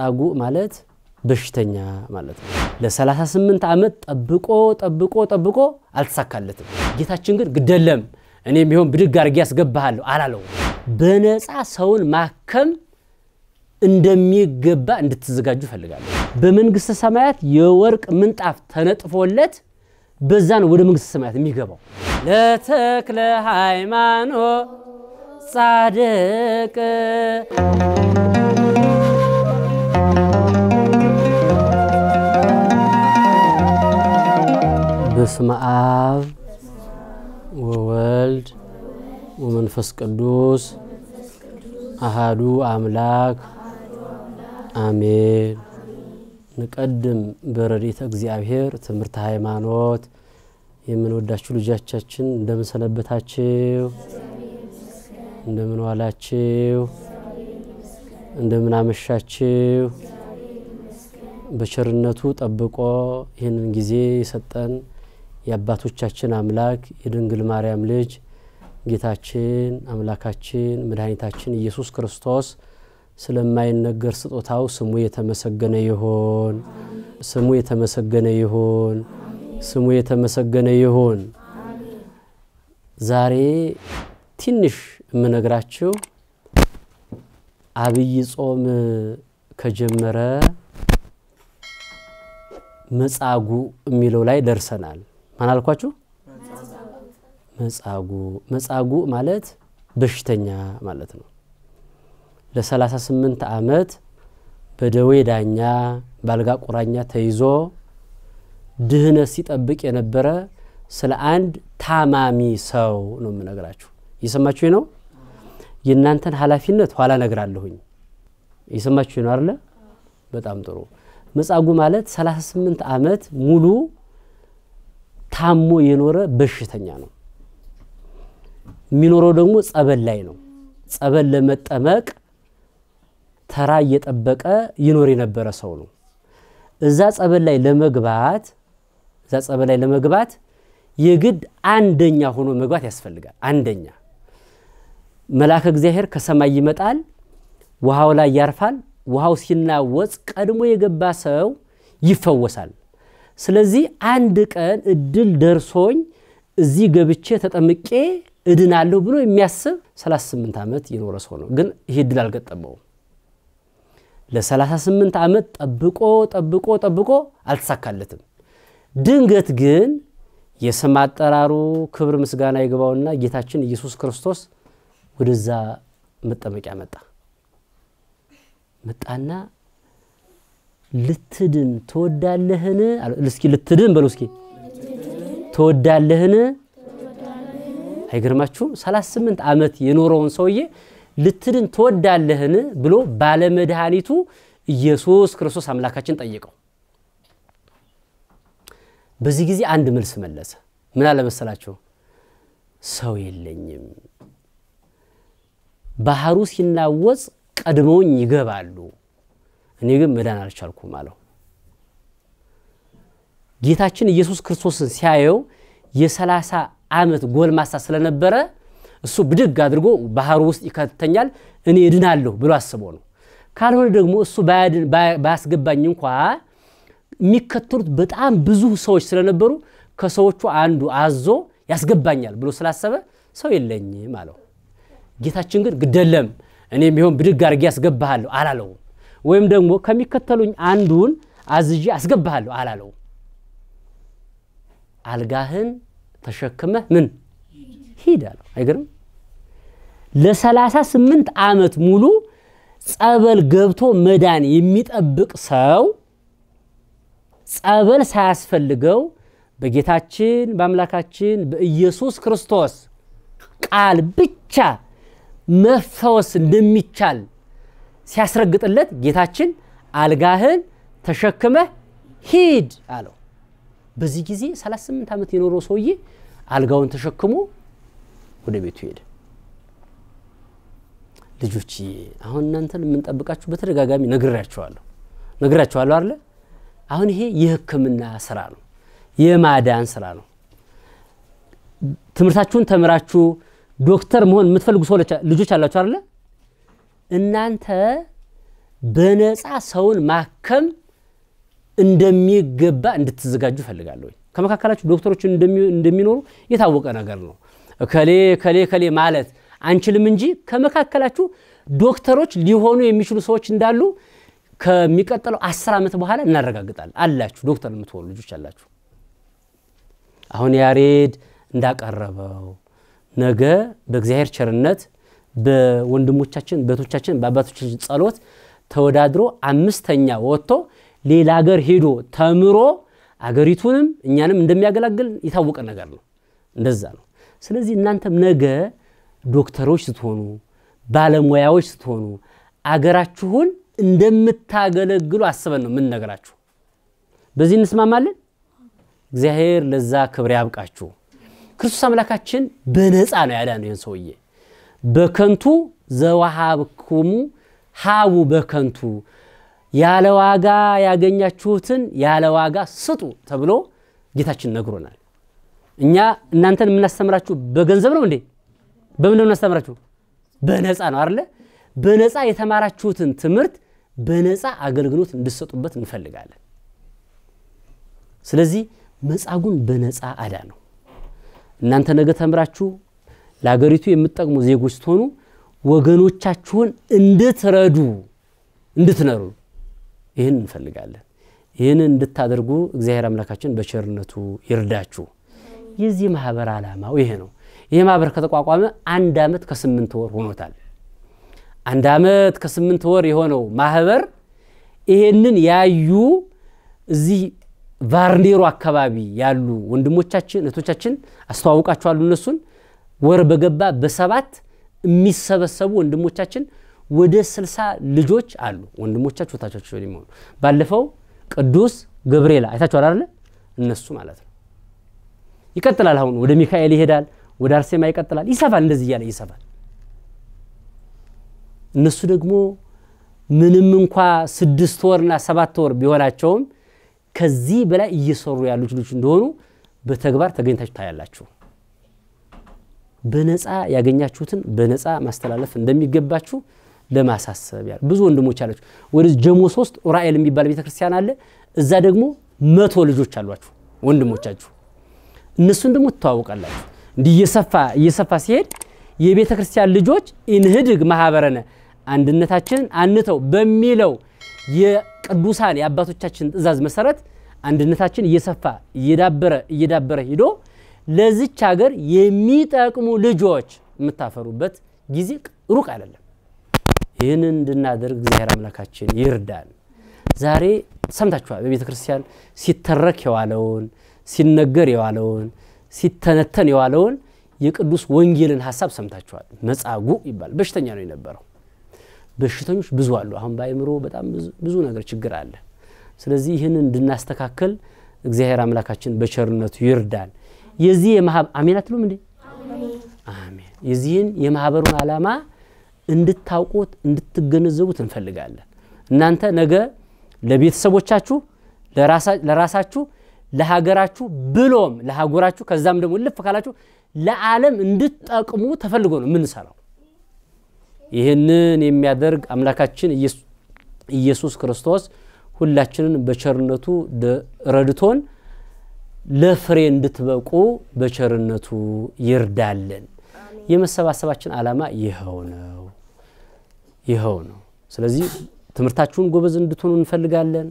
ጻጉዕ ማለት በሽተኛ ማለት ነው። ለ38 ዓመት ጠብቆ ጠብቆ ጠብቆ አልተሳካለትም። ጌታችን ግን ግደለም እኔም ቢሆን ብድግ አድርጌ ያስገባሃለሁ አላለው። በነፃ ሰውን ማከም እንደሚገባ እንድትዘጋጁ እፈልጋለሁ። በመንግሥተ ሰማያት የወርቅ ምንጣፍ ተነጥፎለት በዛ ነው ወደ መንግስተ ሰማያት የሚገባው። ለተክለ ሃይማኖት ጻድቅ በስመ አብ ወወልድ ወመንፈስ ቅዱስ አሃዱ አምላክ አሜን። ንቀድም በረድኤተ እግዚአብሔር ትምህርተ ሃይማኖት። የምንወዳችሁ ልጆቻችን እንደምን ሰነበታችሁ? እንደምን ዋላችሁ? እንደምን አመሻችሁ? በቸርነቱ ጠብቆ ይህንን ጊዜ የሰጠን የአባቶቻችን አምላክ የድንግል ማርያም ልጅ ጌታችን አምላካችን መድኃኒታችን ኢየሱስ ክርስቶስ ስለማይነገር ስጦታው ስሙ የተመሰገነ ይሁን፣ ስሙ የተመሰገነ ይሆን። ስሙ የተመሰገነ ይሁን። ዛሬ ትንሽ የምነግራችሁ አብይ ጾም ከጀመረ መጻጉዕ የሚለው ላይ ደርሰናል። ማን አልኳችሁ? መጻጉ መጻጉ ማለት በሽተኛ ማለት ነው። ለ38 ዓመት በደዌ ዳኛ ባልጋ ቁራኛ ተይዞ ድህነት ሲጠብቅ የነበረ ስለ አንድ ታማሚ ሰው ነው የምነግራችሁ። እየሰማችሁ ነው። የእናንተን ኃላፊነት ኋላ ነግራለሁኝ። እየሰማችሁ ነው አለ። በጣም ጥሩ መጻጉ ማለት 38 ዓመት ሙሉ ታሞ የኖረ በሽተኛ ነው። የሚኖረው ደግሞ ጸበል ላይ ነው። ጸበል ለመጠመቅ ተራ እየጠበቀ ይኖር የነበረ ሰው ነው። እዛ ጸበል ላይ ለመግባት እዛ ጸበል ላይ ለመግባት የግድ አንደኛ ሆኖ መግባት ያስፈልጋል። አንደኛ መልአከ እግዚአብሔር ከሰማይ ይመጣል፣ ውሃው ላይ ያርፋል። ውሃው ሲናወጽ ቀድሞ የገባ ሰው ይፈወሳል። ስለዚህ አንድ ቀን እድል ደርሶኝ እዚህ ገብቼ ተጠምቄ እድናለሁ ብሎ የሚያስብ 38 ዓመት የኖረ ሰው ነው። ግን ይህ እድል አልገጠመውም። ለ38 ዓመት ጠብቆ ጠብቆ ጠብቆ አልተሳካለትም። ድንገት ግን የስም አጠራሩ ክብር ምስጋና ይግባውና ጌታችን ኢየሱስ ክርስቶስ ወደዛ መጠመቂያ መጣ መጣና ልትድን ትወዳለህን? እስኪ ልትድን በሉ እስኪ ትወዳለህን? አይገርማችሁም? 38 ዓመት የኖረውን ሰውዬ ልትድን ትወዳለህን ብሎ ባለመድኃኒቱ ኢየሱስ ክርስቶስ አምላካችን ጠየቀው። በዚህ ጊዜ አንድ መልስ መለሰ። ምን አለ መሰላችሁ? ሰው የለኝም፣ ባህሩ ሲናወጽ ቀድመውኝ ይገባሉ እኔ ግን መዳን አልቻልኩም አለው። ጌታችን ኢየሱስ ክርስቶስን ሲያየው የሰላሳ ዓመት ጎልማሳ ስለነበረ እሱ ብድግ አድርጎ ባህሩ ውስጥ ይከተኛል እኔ እድናለሁ ብሎ አስቦ ነው። ካልሆነ ደግሞ እሱ ባያስገባኝ እንኳ የሚከተሉት በጣም ብዙ ሰዎች ስለነበሩ ከሰዎቹ አንዱ አዞ ያስገባኛል ብሎ ስላሰበ ሰው የለኝም አለው። ጌታችን ግን ግደለም እኔም ቢሆን ብድግ አድርጌ ያስገባሃለሁ አላለውም። ወይም ደግሞ ከሚከተሉኝ አንዱን አዝዤ አስገባሃለሁ አላለው። አልጋህን ተሸክመህ ምን ሂድ አለው። አይገርም? ለሰላሳ ስምንት ዓመት ሙሉ ጸበል ገብቶ መዳን የሚጠብቅ ሰው ጸበል ሳያስፈልገው በጌታችን በአምላካችን በኢየሱስ ክርስቶስ ቃል ብቻ መፈወስ እንደሚቻል ሲያስረግጥለት ጌታችን አልጋህን ተሸክመህ ሂድ አለው። በዚህ ጊዜ 38 ዓመት የኖረው ሰውዬ አልጋውን ተሸክሞ ወደ ቤቱ ሄደ። ልጆች አሁን እናንተን የምንጠብቃችሁ በተደጋጋሚ ነግራችኋለሁ ነግራችኋለሁ አለ። አሁን ይሄ የህክምና ስራ ነው፣ የማዳን ስራ ነው። ትምህርታችሁን ተምራችሁ ዶክተር መሆን የምትፈልጉ ሰው ልጆች አላችሁ አለ እናንተ በነፃ ሰውን ማከም እንደሚገባ እንድትዘጋጁ እፈልጋለሁ። ከመካከላችሁ ዶክተሮች እንደሚኖሩ የታወቀ ነገር ነው። ከሌ ከሌ ከሌ ማለት አንችልም እንጂ ከመካከላችሁ ዶክተሮች ሊሆኑ የሚችሉ ሰዎች እንዳሉ ከሚቀጥለው አስር ዓመት በኋላ እናረጋግጣለን። አላችሁ ዶክተር የምትሆኑ ልጆች አላችሁ። አሁን ያሬድ እንዳቀረበው ነገ በእግዚአብሔር ቸርነት በወንድሞቻችን በቶቻችን በአባቶቻችን ጸሎት ተወዳድሮ አምስተኛ ወጥቶ ሌላ ሀገር ሄዶ ተምሮ አገሪቱንም እኛንም እንደሚያገላግል የታወቀ ነገር ነው። እንደዛ ነው። ስለዚህ እናንተም ነገ ዶክተሮች ስትሆኑ፣ ባለሙያዎች ስትሆኑ አገራችሁን እንደምታገለግሉ አስበን ነው የምንነግራችሁ። በዚህ እንስማማለን። እግዚአብሔር ለዛ ክብር ያብቃችሁ። ክርስቶስ አምላካችን በነፃ ነው ያዳነው ይህን ሰውዬ። በከንቱ ዘዋሃብኩሙ ሃቡ በከንቱ ያለ ዋጋ ያገኛችሁትን ያለ ዋጋ ስጡ ተብሎ ጌታችን ነግሮናል። እኛ እናንተን የምናስተምራችሁ በገንዘብ ነው እንዴ? በምን ነው የምናስተምራችሁ? በነፃ ነው አለ። በነፃ የተማራችሁትን ትምህርት በነፃ አገልግሎት እንድሰጡበት እንፈልጋለን። ስለዚህ መጻጉን በነፃ አዳ ነው። እናንተ ነገ ተምራችሁ ለሀገሪቱ የምትጠቅሙ ዜጎች ስትሆኑ ወገኖቻችሁን እንድትረዱ እንድትነሩ ይህን እንፈልጋለን። ይህን እንድታደርጉ እግዚአብሔር አምላካችን በቸርነቱ ይርዳችሁ። የዚህ ማህበር ዓላማው ይሄ ነው። ይህ ማህበር ከተቋቋመ አንድ ዓመት ከስምንት ወር ሆኖታል። አንድ ዓመት ከስምንት ወር የሆነው ማህበር ይሄንን ያዩ እዚህ ቫርኔሮ አካባቢ ያሉ ወንድሞቻችን እህቶቻችን አስተዋውቃችኋሉ እነሱን ወር በገባ በሰባት የሚሰበሰቡ ወንድሞቻችን ወደ ስልሳ ልጆች አሉ። ወንድሞቻችሁ ታቻቸው የሚሆኑ ባለፈው ቅዱስ ገብርኤል አይታችኋል አይደለ? እነሱ ማለት ነው። ይቀጥላል። አሁን ወደ ሚካኤል ይሄዳል፣ ወደ አርሴማ ይቀጥላል፣ ይሰፋል። እንደዚህ እያለ ይሰፋል። እነሱ ደግሞ ምንም እንኳ ስድስት ወርና ሰባት ወር ቢሆናቸውም ከዚህ በላይ እየሰሩ ያሉ ልጆች እንደሆኑ በተግባር ተገኝታችሁ ታያላችሁ። በነፃ ያገኛችሁትን በነፃ ማስተላለፍ እንደሚገባችሁ ለማሳሰብ ያለ ብዙ ወንድሞች አላችሁ። ወደ ጀሞ ሶስት ኡራኤል የሚባል ቤተክርስቲያን አለ። እዛ ደግሞ መቶ ልጆች አሏችሁ ወንድሞቻችሁ። እነሱን ደግሞ ትተዋወቃላችሁ። እንዲህ እየሰፋ እየሰፋ ሲሄድ የቤተ ክርስቲያን ልጆች ኢንህድግ ማህበረነ አንድነታችንን አንተው በሚለው የቅዱሳን የአባቶቻችን ትእዛዝ መሰረት አንድነታችን እየሰፋ እየዳበረ እየዳበረ ሂዶ ለዚች ሀገር የሚጠቅሙ ልጆች የምታፈሩበት ጊዜ ሩቅ አይደለም። ይህን እንድናደርግ እግዚአብሔር አምላካችን ይርዳል። ዛሬ ሰምታችኋል። በቤተ ክርስቲያን ሲተረክ የዋለውን ሲነገር የዋለውን ሲተነተን የዋለውን የቅዱስ ወንጌልን ሀሳብ ሰምታችኋል። መጻጉዕ ይባላል። በሽተኛ ነው የነበረው። በሽተኞች ብዙ አሉ። አሁን በአይምሮ በጣም ብዙ ነገር ችግር አለ። ስለዚህ ይህንን እንድናስተካከል እግዚአብሔር አምላካችን በቸርነቱ ይርዳል። የዚህ የማህበር አሜን አትሉም እንዴ? አሜን። የዚህን የማህበሩን ዓላማ እንድታውቁት እንድትገነዘቡት እንፈልጋለን። እናንተ ነገ ለቤተሰቦቻችሁ፣ ለራሳችሁ፣ ለሀገራችሁ ብሎም ለሀጎራችሁ ከዛም ደግሞ ልፍ ካላችሁ ለዓለም እንድትጠቅሙ ተፈልጎ ነው የምንሰራው። ይህንን የሚያደርግ አምላካችን ኢየሱስ ክርስቶስ ሁላችንን በቸርነቱ ረድቶን ለፍሬ እንድትበቁ በቸርነቱ ይርዳልን። የመሰባሰባችን ዓላማ ይኸው ነው ይኸው ነው። ስለዚህ ትምህርታችሁን ጎበዝ እንድትሆኑ እንፈልጋለን።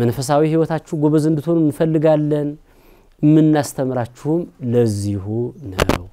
መንፈሳዊ ህይወታችሁ ጎበዝ እንድትሆኑ እንፈልጋለን። የምናስተምራችሁም ለዚሁ ነው።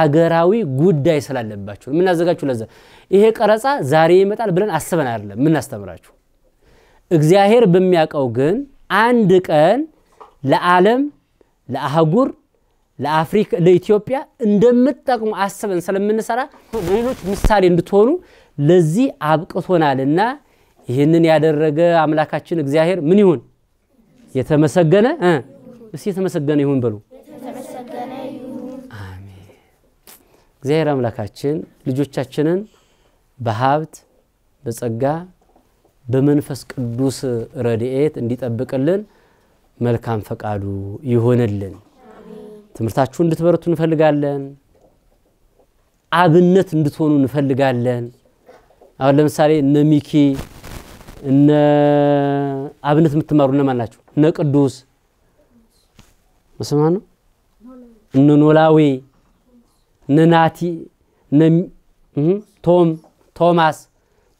አገራዊ ጉዳይ ስላለባችሁ የምናዘጋችሁ ለዚ ይሄ ቀረጻ ዛሬ ይመጣል ብለን አስበን አይደለም የምናስተምራችሁ። እግዚአብሔር በሚያውቀው ግን አንድ ቀን ለዓለም ለአህጉር ለአፍሪካ ለኢትዮጵያ እንደምትጠቅሙ አስበን ስለምንሰራ ሌሎች ምሳሌ እንድትሆኑ ለዚህ አብቅቶናል እና ይህንን ያደረገ አምላካችን እግዚአብሔር ምን ይሁን የተመሰገነ እስ የተመሰገነ ይሁን በሉ። እግዚአብሔር አምላካችን ልጆቻችንን በሀብት በጸጋ በመንፈስ ቅዱስ ረድኤት እንዲጠብቅልን መልካም ፈቃዱ ይሆንልን። ትምህርታችሁ እንድትበረቱ እንፈልጋለን። አብነት እንድትሆኑ እንፈልጋለን። አሁን ለምሳሌ እነ ሚኪ እነ አብነት የምትማሩ እነማን ናቸው? እነ ቅዱስ መስማ ነው እነ ኖላዊ እነ ናቲ እነ ቶም ቶማስ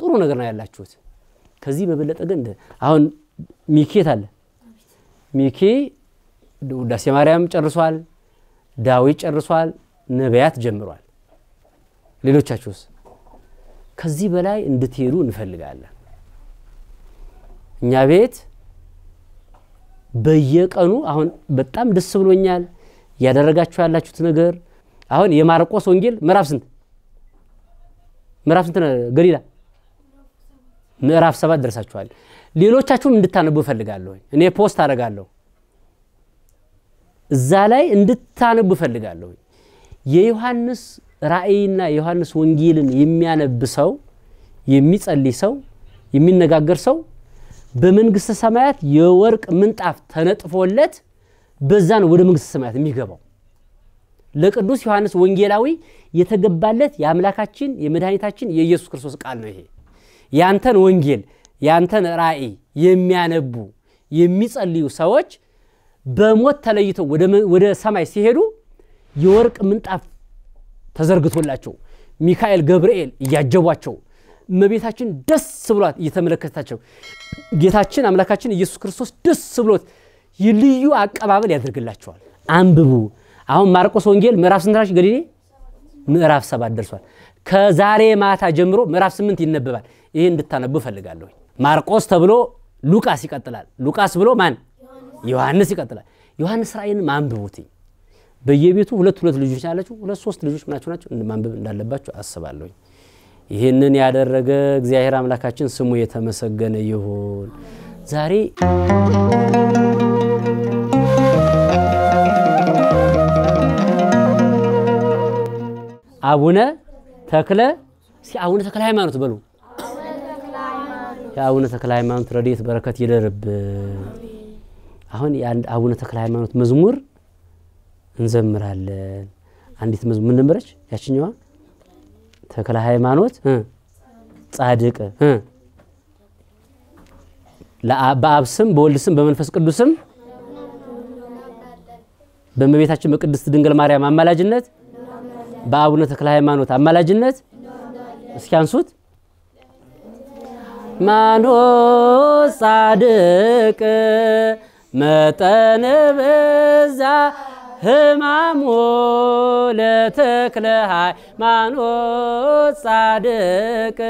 ጥሩ ነገር ነው ያላችሁት። ከዚህ በበለጠ ግን አሁን ሚኬት አለ ሚኪ ውዳሴ ማርያም ጨርሷል፣ ዳዊት ጨርሷል፣ ነቢያት ጀምሯል። ሌሎቻችሁስ ከዚህ በላይ እንድትሄዱ እንፈልጋለን። እኛ ቤት በየቀኑ አሁን በጣም ደስ ብሎኛል ያደረጋችሁ ያላችሁት ነገር አሁን የማርቆስ ወንጌል ምዕራፍ ስንት ምዕራፍ ስንት ገሊላ ምዕራፍ ሰባት ደርሳችኋል። ሌሎቻችሁም እንድታነቡ እፈልጋለሁ። እኔ ፖስት አደርጋለሁ፣ እዛ ላይ እንድታነቡ እፈልጋለሁ። የዮሐንስ ራእይና የዮሐንስ ወንጌልን የሚያነብ ሰው፣ የሚጸልይ ሰው፣ የሚነጋገር ሰው በመንግስተ ሰማያት የወርቅ ምንጣፍ ተነጥፎለት በዛን ወደ መንግስተ ሰማያት የሚገባው ለቅዱስ ዮሐንስ ወንጌላዊ የተገባለት የአምላካችን የመድኃኒታችን የኢየሱስ ክርስቶስ ቃል ነው። ይሄ ያንተን ወንጌል ያንተን ራእይ የሚያነቡ የሚጸልዩ ሰዎች በሞት ተለይተው ወደ ሰማይ ሲሄዱ የወርቅ ምንጣፍ ተዘርግቶላቸው ሚካኤል ገብርኤል እያጀቧቸው እመቤታችን ደስ ብሏት እየተመለከታቸው ጌታችን አምላካችን ኢየሱስ ክርስቶስ ደስ ብሎት ልዩ አቀባበል ያደርግላቸዋል። አንብቡ። አሁን ማርቆስ ወንጌል ምዕራፍ ስንትራሽ ናችሁ? ምዕራፍ ሰባት ደርሷል። ከዛሬ ማታ ጀምሮ ምዕራፍ ስምንት ይነበባል። ይህ እንድታነቡ እፈልጋለሁኝ። ማርቆስ ተብሎ ሉቃስ ይቀጥላል። ሉቃስ ብሎ ማን? ዮሐንስ ይቀጥላል። ዮሐንስ ራእይን ማንብቡትኝ። በየቤቱ ሁለት ሁለት ልጆች ያለችው ሁለት ሶስት ልጆች ምናቸው ናቸው ማንበብ እንዳለባቸው አስባለሁኝ። ይህንን ያደረገ እግዚአብሔር አምላካችን ስሙ የተመሰገነ ይሁን። ዛሬ አቡነ ተክለ አቡነ ተክለ ሃይማኖት በሉ የአቡነ ተክለ ሃይማኖት ረድኤት በረከት ይደርብ። አሁን የአቡነ ተክለ ሃይማኖት መዝሙር እንዘምራለን። አንዲት መዝሙር ምን ነበረች? ያችኛዋ ተክለ ሃይማኖት ጻድቅ በአብ ስም በወልድ ስም በመንፈስ ቅዱስም ስም በእመቤታችን በቅድስት ድንግል ማርያም አማላጅነት በአቡነ ተክለ ሃይማኖት አማላጅነት እስኪ አንሱት። ማኖ ጻድቅ መጠን በዛ ህማሞ ለተክለ ሃይማኖት ጻድቅ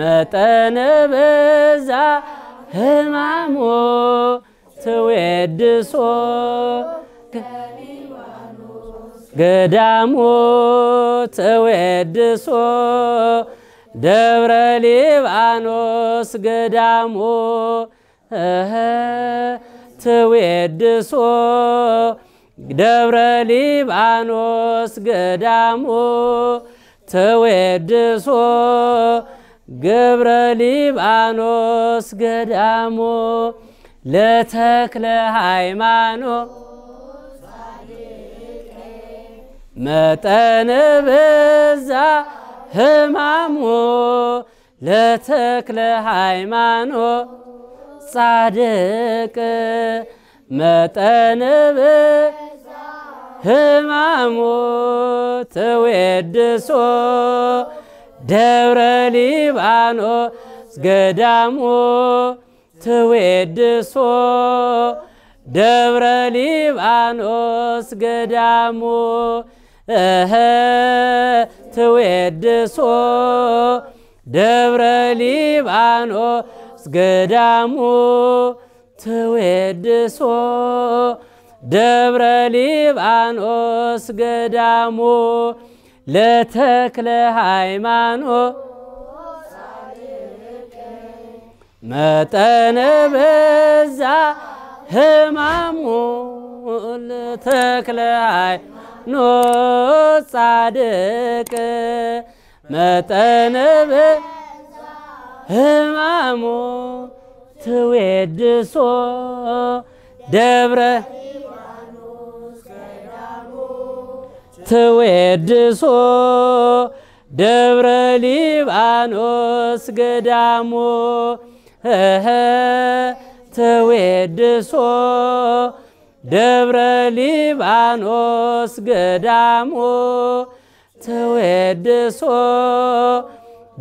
መጠን በዛ ህማሞ ትዌድሶ ገዳሞ ትዌድሶ ደብረ ሊባኖስ ገዳሙ ትዌድሶ ደብረ ሊባኖስ ገዳሙ ትዌድሶ ገብረ ሊባኖስ ገዳሙ ለተክለ ሃይማኖት መጠን በዛ ህማሞ ለተክለ ሃይማኖት ጻድቅ መጠንብ ህማሞ ተዌድሶ ደብረ ሊባኖስ ገዳሞ ትዌድሶ ደብረ ሊባኖስ ገዳሞ ትዌድሶ ደብረ ሊባኖስ ገዳሙ ትዌድሶ ደብረ ሊባኖስ ገዳሙ ለተክለ ሃይማኖ መጠነ በዛ ህማሙ ለተክለ ሃይማኖ ጻድቅ መጠነ ህማሙ ትዌድሶ ደብረ ትዌድሶ ደብረ ሊባኖስ ገዳሙ ትዌድሶ ደብረ ሊባኖስ ገዳሙ ትዌድሶ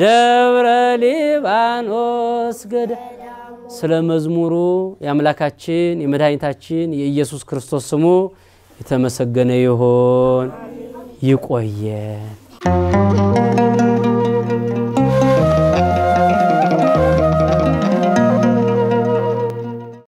ደብረ ሊባኖስ ገዳ። ስለ መዝሙሩ የአምላካችን የመድኃኒታችን የኢየሱስ ክርስቶስ ስሙ የተመሰገነ ይሆን። ይቆየ